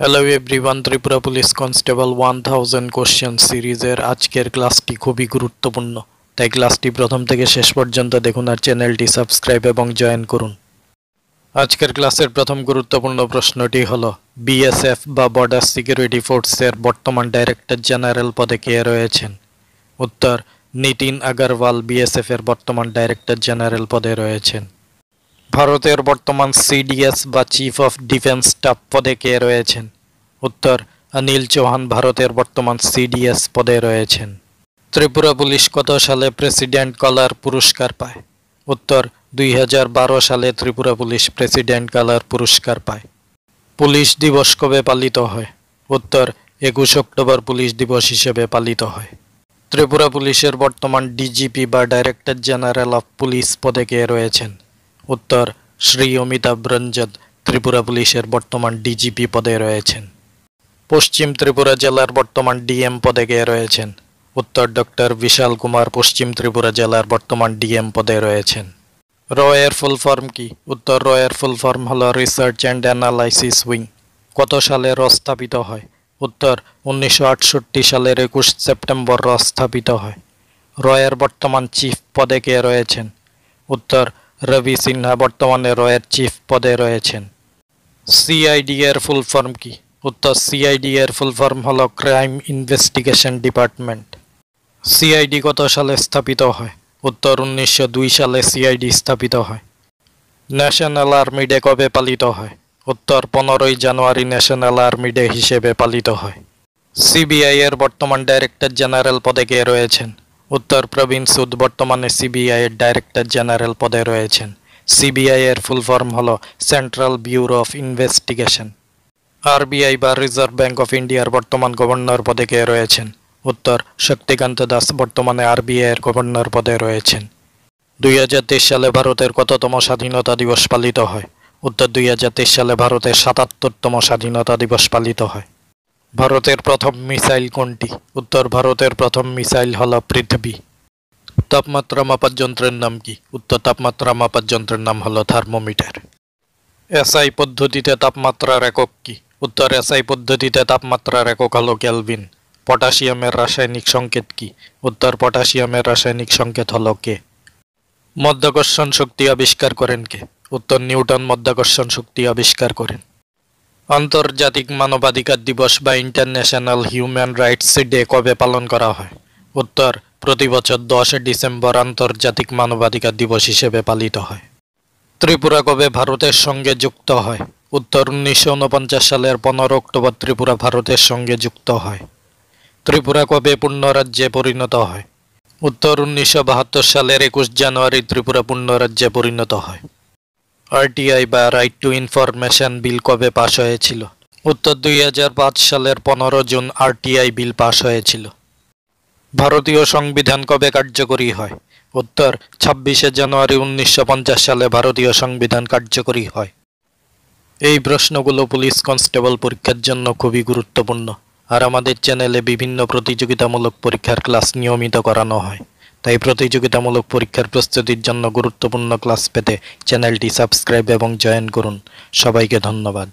hello everyone Tripura police constable one thousand question সিরিজের আজকের ক্লাসটি খুবই গুরুত্বপূর্ণ তাই ক্লাসটি প্রথম থেকে শেষ পর্যন্ত দেখুন আর চ্যানেলটি সাবস্ক্রাইব এবং জয়েন করুন আজকের ক্লাসের প্রথম গুরুত্বপূর্ণ প্রশ্নটি হল বিএসএফ বা বর্ডার সিকিউরিটি ফোর্সের বর্তমান ডাইরেক্টর জেনারেল পদে কে রয়েছেন উত্তর নিতিন আগারওয়াল বিএসএফের বর্তমান ডাইরেক্টর জেনারেল পদে রয়েছেন ভারতের বর্তমান সিডিএস বা চিফ অফ ডিফেন্স স্টাফ পদে কে রয়েছেন উত্তর অনিল চৌহান ভারতের বর্তমান সিডিএস পদে রয়েছেন ত্রিপুরা পুলিশ কত সালে প্রেসিডেন্ট কলার পুরস্কার পায় উত্তর দুই সালে ত্রিপুরা পুলিশ প্রেসিডেন্ট কলার পুরস্কার পায় পুলিশ দিবস কবে পালিত হয় উত্তর একুশ অক্টোবর পুলিশ দিবস হিসেবে পালিত হয় ত্রিপুরা পুলিশের বর্তমান ডিজিপি বা ডাইরেক্টর জেনারেল অফ পুলিশ পদে কে রয়েছেন উত্তর শ্রী অমিতাভ রঞ্জন ত্রিপুরা পুলিশের বর্তমান ডিজিপি পদে রয়েছেন পশ্চিম ত্রিপুরা জেলার বর্তমান ডিএম পদে কে রয়েছেন উত্তর ডক্টর বিশাল কুমার পশ্চিম ত্রিপুরা জেলার বর্তমান ডিএম পদে রয়েছেন র এর ফুল ফর্ম কি উত্তর র এর ফুল ফর্ম হল রিসার্চ অ্যান্ড অ্যানালাইসিস উইং কত সালে র স্থাপিত হয় উত্তর উনিশশো সালের একুশ সেপ্টেম্বর র স্থাপিত হয় রয়ের বর্তমান চিফ পদে কে রয়েছেন উত্তর রবি সিনহা বর্তমানে রয়ের চিফ পদে রয়েছেন সিআইডি এর ফুল ফর্ম কি উত্তর সিআইডি এর ফুল ফর্ম হল ক্রাইম ইনভেস্টিগেশন ডিপার্টমেন্ট সিআইডি কত সালে স্থাপিত হয় উত্তর উনিশশো দুই সালে সিআইডি স্থাপিত হয় ন্যাশনাল আর্মি ডে কবে পালিত হয় উত্তর পনেরোই জানুয়ারি ন্যাশনাল আর্মি ডে হিসেবে পালিত হয় সিবিআই এর বর্তমান ডাইরেক্টর জেনারেল পদে কে রয়েছেন উত্তর প্রবীণ সুদ বর্তমানে সিবিআই এর ডাইরেক্টর জেনারেল পদে রয়েছেন সিবিআই এর ফুল ফর্ম হল central bureau of investigation RBI বা রিজার্ভ ব্যাংক অফ ইন্ডিয়ার বর্তমান গভর্নর পদে কে রয়েছেন উত্তর শক্তিকান্ত দাস বর্তমানে আরবিআই এর গভর্নর পদে রয়েছেন দুই সালে ভারতের কততম স্বাধীনতা দিবস পালিত হয় উত্তর দুই সালে ভারতের সাতাত্তরতম স্বাধীনতা দিবস পালিত হয় ভারতের প্রথম মিসাইল কোনটি উত্তর ভারতের প্রথম মিসাইল হল পৃথিবী তাপমাত্রা মাপার যন্ত্রের নাম কি উত্তর তাপমাত্রা মাপার যন্ত্রের নাম হল থার্মোমিটার এসআই পদ্ধতিতে তাপমাত্রার একক কি উত্তর এসআই পদ্ধতিতে তাপমাত্রার একক হল ক্যালভিন পটাশিয়ামের রাসায়নিক সংকেত কি উত্তর পটাশিয়ামের রাসায়নিক সংকেত হলো কে মধ্যাকর্ষণ শক্তি আবিষ্কার করেন কে উত্তর নিউটন মধ্যাকর্ষণ শক্তি আবিষ্কার করেন আন্তর্জাতিক মানবাধিকার দিবস বা ইন্টারন্যাশনাল হিউম্যান রাইটস ডে কবে পালন করা হয় উত্তর প্রতি বছর দশ ডিসেম্বর আন্তর্জাতিক মানবাধিকার দিবস হিসেবে পালিত হয় ত্রিপুরা কবে ভারতের সঙ্গে যুক্ত হয় উত্তর উনিশশো সালের পনেরো অক্টোবর ত্রিপুরা ভারতের সঙ্গে যুক্ত হয় ত্রিপুরা কবে পূর্ণরাজ্যে পরিণত হয় উত্তর উনিশশো সালের একুশ জানুয়ারি ত্রিপুরা পূর্ণরাজ্যে পরিণত হয় আরটিআই বা রাইট টু ইনফরমেশন বিল কবে পাশ হয়েছিল উত্তর দুই সালের পনেরো জুন আরটিআই বিল পাশ হয়েছিল ভারতীয় সংবিধান কবে কার্যকরী হয় উত্তর ছাব্বিশে জানুয়ারি উনিশশো সালে ভারতীয় সংবিধান কার্যকরী হয় এই প্রশ্নগুলো পুলিশ কনস্টেবল পরীক্ষার জন্য খুবই গুরুত্বপূর্ণ আর আমাদের চ্যানেলে বিভিন্ন প্রতিযোগিতামূলক পরীক্ষার ক্লাস নিয়মিত করানো হয় তাই প্রতিযোগিতামূলক পরীক্ষার প্রস্তুতির জন্য গুরুত্বপূর্ণ ক্লাস পেতে চ্যানেলটি সাবস্ক্রাইব এবং জয়েন করুন সবাইকে ধন্যবাদ